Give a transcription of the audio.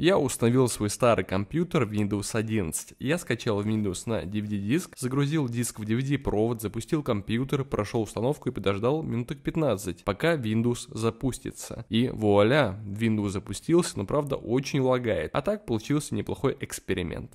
Я установил свой старый компьютер в Windows 11. Я скачал Windows на DVD-диск, загрузил диск в DVD-провод, запустил компьютер, прошел установку и подождал минуток 15, пока Windows запустится. И вуаля, Windows запустился, но правда очень лагает. А так получился неплохой эксперимент.